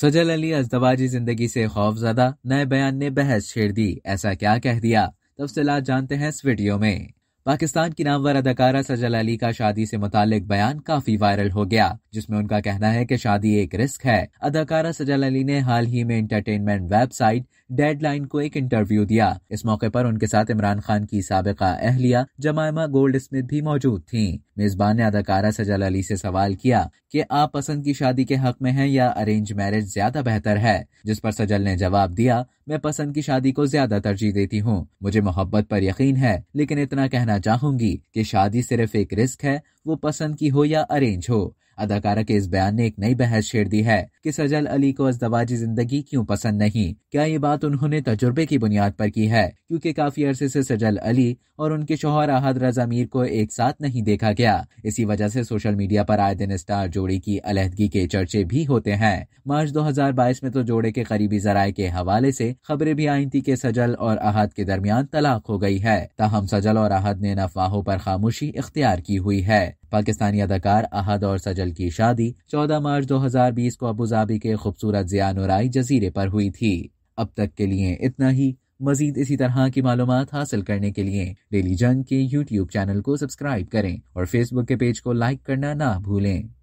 सजल अली अजदवाजी जिंदगी से ज्यादा नए बयान ने बहस छेड़ दी ऐसा क्या कह दिया तफसला जानते हैं इस वीडियो में पाकिस्तान की नामवर अदाकारा सजल अली का शादी से मुतालिक बयान काफी वायरल हो गया जिसमें उनका कहना है कि शादी एक रिस्क है अदाकारा सजल अली ने हाल ही में इंटरटेनमेंट वेबसाइट डेडलाइन को एक इंटरव्यू दिया इस मौके पर उनके साथ इमरान खान की सबका अहलिया जमायमा गोल्ड स्मिथ भी मौजूद थी मेजबान ने अदाकारा सजल अली से सवाल किया कि आप पसंद की शादी के हक में हैं या अरेंज मैरिज ज्यादा बेहतर है जिस पर सजल ने जवाब दिया मैं पसंद की शादी को ज्यादा तरजीह देती हूँ मुझे मोहब्बत पर यकीन है लेकिन इतना कहना कहना चाहूंगी कि शादी सिर्फ एक रिस्क है वो पसंद की हो या अरेंज हो अदाकारा के इस बयान ने एक नई बहस छेड़ दी है कि सजल अली को अजदवाजी जिंदगी क्यों पसंद नहीं क्या ये बात उन्होंने तजुर्बे की बुनियाद पर की है क्योंकि काफी अरसे से सजल अली और उनके शोहर अहद रजा मीर को एक साथ नहीं देखा गया इसी वजह से सोशल मीडिया पर आए दिन स्टार जोड़ी की अलहदगी के चर्चे भी होते हैं मार्च 2022 में तो जोड़े के करीबी जराये के हवाले से खबरें भी आई थी कि सजल और अहद के दरमियान तलाक हो गई है ताहम सजल और अहद ने अफवाहों पर खामोशी इख्तियार की हुई है पाकिस्तानी अदाकार अहद और सजल की शादी 14 मार्च 2020 को अबूधाबी के खूबसूरत जियानुराई जजीरे पर हुई थी अब तक के लिए इतना ही मजीद इसी तरह की मालूम हासिल करने के लिए डेली जंग के यूट्यूब चैनल को सब्सक्राइब करें और फेसबुक के पेज को लाइक करना ना भूलें